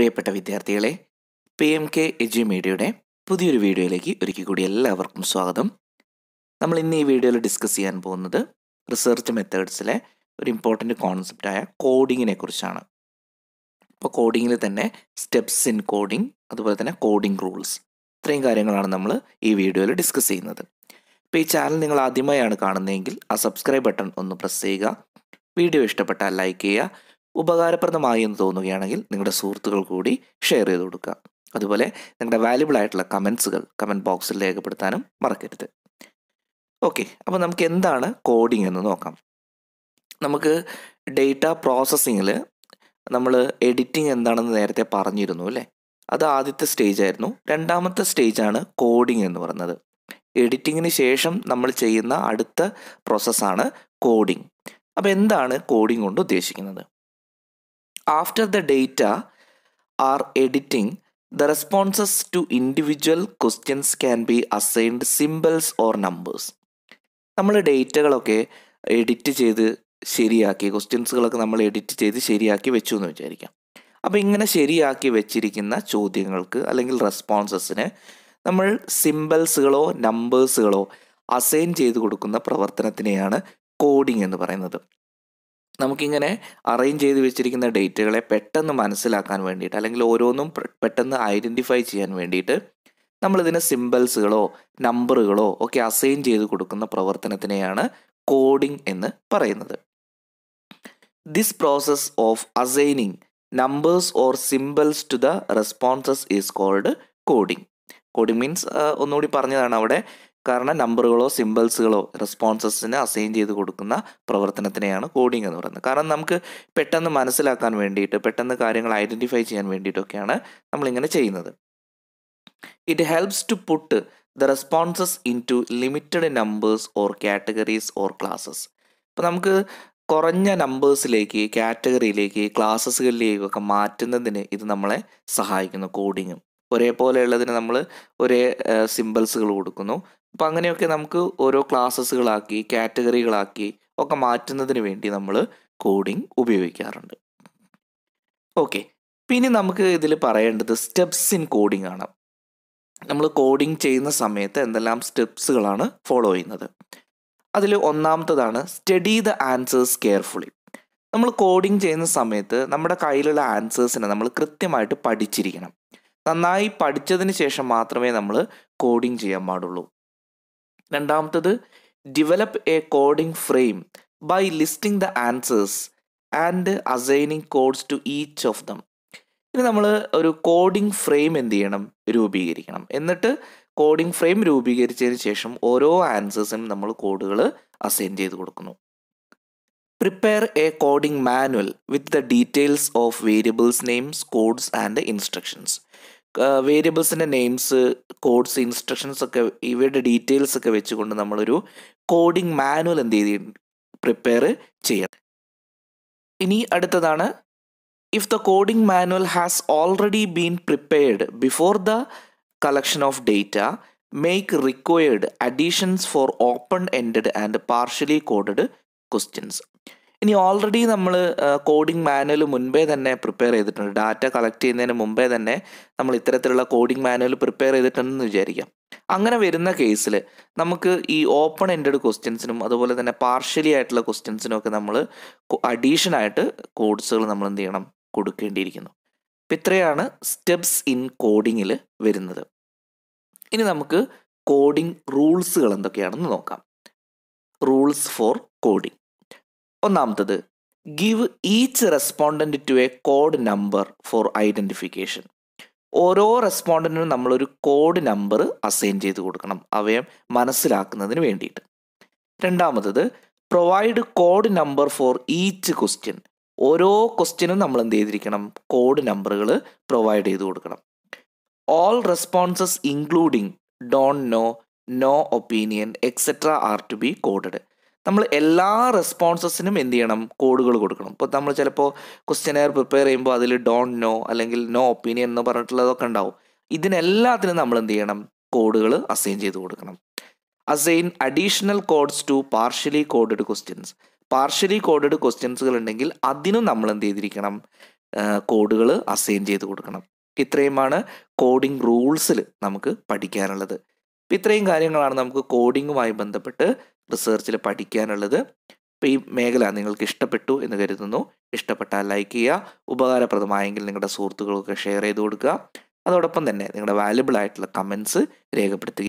പ്രിയപ്പെട്ട വിദ്യാർത്ഥികളെ P M K എജു മീഡിയയുടെ പുതിയൊരു വീഡിയോയിലേക്ക് ഒരിക്കൽ കൂടി എല്ലാവർക്കും സ്വാഗതം നമ്മൾ ഇന്ന് ഈ വീഡിയോയിൽ ഡിസ്കസ് ചെയ്യാൻ പോകുന്നത് റിസർച്ച് മെത്തേഡ്സിലെ ഒരു ഇമ്പോർട്ടൻ്റ് കോൺസെപ്റ്റായ കോഡിങ്ങിനെ കുറിച്ചാണ് അപ്പോൾ കോഡിങ്ങിൽ തന്നെ സ്റ്റെപ്സ് ഇൻ കോഡിംഗ് അതുപോലെ തന്നെ കോഡിംഗ് റൂൾസ് ഇത്രയും കാര്യങ്ങളാണ് നമ്മൾ ഈ വീഡിയോയിൽ ഡിസ്കസ് ചെയ്യുന്നത് ഇപ്പോൾ ഈ ചാനൽ നിങ്ങൾ ആദ്യമായാണ് കാണുന്നതെങ്കിൽ ആ സബ്സ്ക്രൈബ് ബട്ടൺ ഒന്ന് പ്രസ് ചെയ്യുക വീഡിയോ ഇഷ്ടപ്പെട്ടാൽ ലൈക്ക് ചെയ്യുക ഉപകാരപ്രദമായി എന്ന് തോന്നുകയാണെങ്കിൽ നിങ്ങളുടെ സുഹൃത്തുക്കൾ കൂടി ഷെയർ ചെയ്ത് കൊടുക്കുക അതുപോലെ നിങ്ങളുടെ വാല്യുബിൾ ആയിട്ടുള്ള കമൻസുകൾ കമൻറ്റ് ബോക്സിൽ രേഖപ്പെടുത്താനും മറക്കരുത് ഓക്കെ അപ്പോൾ നമുക്ക് എന്താണ് കോഡിംഗ് എന്ന് നോക്കാം നമുക്ക് ഡേറ്റ പ്രോസസ്സിങ്ങിൽ നമ്മൾ എഡിറ്റിംഗ് എന്താണെന്ന് നേരത്തെ പറഞ്ഞിരുന്നു അല്ലേ അത് ആദ്യത്തെ സ്റ്റേജ് ആയിരുന്നു രണ്ടാമത്തെ സ്റ്റേജാണ് കോഡിംഗ് എന്ന് പറയുന്നത് എഡിറ്റിങ്ങിന് ശേഷം നമ്മൾ ചെയ്യുന്ന അടുത്ത പ്രോസസ്സാണ് കോഡിംഗ് അപ്പോൾ എന്താണ് കോഡിംഗ് കൊണ്ട് ഉദ്ദേശിക്കുന്നത് After the data are editing, the responses to individual questions can be assigned symbols or numbers. നമ്മൾ ഡേറ്റകളൊക്കെ എഡിറ്റ് ചെയ്ത് ശരിയാക്കി ക്വസ്റ്റ്യൻസുകളൊക്കെ നമ്മൾ എഡിറ്റ് ചെയ്ത് ശരിയാക്കി വെച്ചു എന്ന് വിചാരിക്കാം അപ്പോൾ ഇങ്ങനെ ശരിയാക്കി വെച്ചിരിക്കുന്ന ചോദ്യങ്ങൾക്ക് അല്ലെങ്കിൽ റെസ്പോൺസസിന് നമ്മൾ സിമ്പിൾസുകളോ നമ്പേഴ്സുകളോ അസൈൻ ചെയ്ത് കൊടുക്കുന്ന പ്രവർത്തനത്തിനെയാണ് കോഡിംഗ് എന്ന് പറയുന്നത് നമുക്കിങ്ങനെ അറേഞ്ച് ചെയ്ത് വെച്ചിരിക്കുന്ന ഡേറ്റുകളെ പെട്ടെന്ന് മനസ്സിലാക്കാൻ വേണ്ടിയിട്ട് അല്ലെങ്കിൽ ഓരോന്നും പെട്ടെന്ന് ഐഡൻറ്റിഫൈ ചെയ്യാൻ വേണ്ടിയിട്ട് നമ്മളിതിന് സിമ്പിൾസുകളോ നമ്പറുകളോ ഒക്കെ അസൈൻ ചെയ്ത് കൊടുക്കുന്ന പ്രവർത്തനത്തിനെയാണ് കോഡിംഗ് എന്ന് പറയുന്നത് this process of assigning numbers or symbols to the responses is called coding coding means ഒന്നുകൂടി പറഞ്ഞതാണ് അവിടെ കാരണം നമ്പറുകളോ സിമ്പിൾസുകളോ റെസ്പോൺസസിന് അസൈൻ ചെയ്ത് കൊടുക്കുന്ന പ്രവർത്തനത്തിനെയാണ് കോഡിംഗ് എന്ന് പറയുന്നത് കാരണം നമുക്ക് പെട്ടെന്ന് മനസ്സിലാക്കാൻ വേണ്ടിയിട്ട് പെട്ടെന്ന് കാര്യങ്ങൾ ഐഡൻറ്റിഫൈ ചെയ്യാൻ വേണ്ടിയിട്ടൊക്കെയാണ് നമ്മളിങ്ങനെ ചെയ്യുന്നത് it helps to put the responses into limited numbers or categories or classes അപ്പോൾ നമുക്ക് കുറഞ്ഞ നമ്പേഴ്സിലേക്ക് കാറ്റഗറിയിലേക്ക് ക്ലാസ്സസുകളിലേക്കൊക്കെ മാറ്റുന്നതിന് ഇത് നമ്മളെ സഹായിക്കുന്നു കോഡിങ്ങും ഒരേപോലെയുള്ളതിന് നമ്മൾ ഒരേ സിമ്പിൾസുകൾ കൊടുക്കുന്നു അപ്പോൾ അങ്ങനെയൊക്കെ നമുക്ക് ഓരോ ക്ലാസ്സുകളാക്കി കാറ്റഗറികളാക്കി ഒക്കെ മാറ്റുന്നതിന് വേണ്ടി നമ്മൾ കോഡിംഗ് ഉപയോഗിക്കാറുണ്ട് ഓക്കെ പിന്നെ നമുക്ക് ഇതിൽ പറയേണ്ടത് സ്റ്റെപ്സ് ഇൻ കോഡിംഗ് ആണ് നമ്മൾ കോഡിംഗ് ചെയ്യുന്ന സമയത്ത് എന്തെല്ലാം സ്റ്റെപ്സുകളാണ് ഫോളോ ചെയ്യുന്നത് അതിൽ ഒന്നാമത്തതാണ് സ്റ്റഡി ദ ആൻസേഴ്സ് കെയർഫുള്ളി നമ്മൾ കോഡിംഗ് ചെയ്യുന്ന സമയത്ത് നമ്മുടെ കയ്യിലുള്ള ആൻസേഴ്സിനെ നമ്മൾ കൃത്യമായിട്ട് പഠിച്ചിരിക്കണം നന്നായി പഠിച്ചതിന് ശേഷം മാത്രമേ നമ്മൾ കോഡിംഗ് ചെയ്യാൻ പാടുള്ളൂ രണ്ടാമത്തത് develop a coding frame by listing the answers and assigning codes to each of them ഇനി നമ്മൾ ഒരു കോഡിംഗ് ഫ്രെയിം എന്ത് ചെയ്യണം രൂപീകരിക്കണം എന്നിട്ട് കോഡിംഗ് ഫ്രെയിം രൂപീകരിച്ചതിന് ശേഷം ഓരോ ആൻസേഴ്സിനും നമ്മൾ കോഡുകൾ അസൈൻ ചെയ്ത് കൊടുക്കുന്നു prepare a coding manual with the details of variables names codes and instructions വേരിയബിൾസിൻ്റെ നെയിംസ് കോഡ്സ് ഇൻസ്ട്രക്ഷൻസ് ഒക്കെ ഇവയുടെ ഡീറ്റെയിൽസ് ഒക്കെ വെച്ചുകൊണ്ട് നമ്മളൊരു കോഡിംഗ് മാനുവൽ എന്ത് ചെയ്ത് പ്രിപ്പയർ ചെയ്യണം ഇനി അടുത്തതാണ് if the coding manual has already been prepared before the collection of data make required additions for open ended and partially coded questions ഇനി ഓൾറെഡി നമ്മൾ കോഡിംഗ് മാനുവൽ മുൻപേ തന്നെ പ്രിപ്പയർ ചെയ്തിട്ടുണ്ട് ഡാറ്റ കളക്ട് ചെയ്യുന്നതിന് മുമ്പേ തന്നെ നമ്മൾ ഇത്തരത്തിലുള്ള കോഡിംഗ് മാനുവൽ പ്രിപ്പയർ ചെയ്തിട്ടുണ്ടെന്ന് വിചാരിക്കാം അങ്ങനെ വരുന്ന കേസിൽ നമുക്ക് ഈ ഓപ്പൺ എൻഡഡ് ക്വസ്റ്റ്യൻസിനും അതുപോലെ തന്നെ പാർഷ്യലി ആയിട്ടുള്ള ക്വസ്റ്റ്യൻസിനും ഒക്കെ നമ്മൾ അഡീഷൻ ആയിട്ട് കോഡ്സുകൾ നമ്മൾ എന്ത് ചെയ്യണം കൊടുക്കേണ്ടിയിരിക്കുന്നു അപ്പം ഇത്രയാണ് സ്റ്റെപ്സ് ഇൻ കോഡിങ്ങിൽ വരുന്നത് ഇനി നമുക്ക് കോഡിംഗ് റൂൾസുകൾ എന്തൊക്കെയാണെന്ന് നോക്കാം റൂൾസ് ഫോർ കോഡിംഗ് ഒന്നാമത്തത് give each respondent to a code number for identification ഓരോ റെസ്പോണ്ടന്റിനും നമ്മളൊരു കോഡ് നമ്പർ അസൈൻ ചെയ്ത് കൊടുക്കണം അവയെ മനസ്സിലാക്കുന്നതിന് വേണ്ടിയിട്ട് രണ്ടാമത്തത് provide code number for each question ഓരോ ക്വസ്റ്റ്യനും നമ്മൾ എന്ത് ചെയ്തിരിക്കണം കോഡ് നമ്പറുകൾ പ്രൊവൈഡ് ചെയ്ത് കൊടുക്കണം all responses including don't know no opinion etcetera are to be coded നമ്മൾ എല്ലാ റെസ്പോൺസസിനും എന്ത് ചെയ്യണം കോഡുകൾ കൊടുക്കണം ഇപ്പോൾ നമ്മൾ ചിലപ്പോൾ ക്വസ്റ്റ്യനെയർ പ്രിപ്പയർ ചെയ്യുമ്പോൾ അതിൽ ഡോണ്ട് നോ അല്ലെങ്കിൽ നോ ഒപ്പീനിയൻ എന്ന് പറഞ്ഞിട്ടുള്ളതൊക്കെ ഉണ്ടാവും ഇതിനെല്ലാത്തിനും നമ്മൾ എന്ത് ചെയ്യണം കോഡുകൾ അസൈൻ ചെയ്ത് കൊടുക്കണം assign additional codes to partially coded questions partially coded ക്വസ്റ്റ്യൻസുകൾ ഉണ്ടെങ്കിൽ അതിനും നമ്മൾ എന്ത് ചെയ്തിരിക്കണം കോഡുകൾ അസൈൻ ചെയ്ത് കൊടുക്കണം ഇത്രയുമാണ് കോഡിംഗ് റൂൾസിൽ നമുക്ക് പഠിക്കാനുള്ളത് ഇത്രയും കാര്യങ്ങളാണ് നമുക്ക് കോഡിങ്ങുമായി ബന്ധപ്പെട്ട് റിസർച്ചിൽ പഠിക്കാനുള്ളത് ഇപ്പോൾ ഈ മേഖല നിങ്ങൾക്ക് ഇഷ്ടപ്പെട്ടു എന്ന് കരുതുന്നു ഇഷ്ടപ്പെട്ടാൽ ലൈക്ക് ചെയ്യുക ഉപകാരപ്രദമായെങ്കിൽ നിങ്ങളുടെ സുഹൃത്തുക്കൾക്ക് ഷെയർ ചെയ്ത് കൊടുക്കുക അതോടൊപ്പം തന്നെ നിങ്ങളുടെ വാല്യബിൾ ആയിട്ടുള്ള കമൻസ് രേഖപ്പെടുത്തുക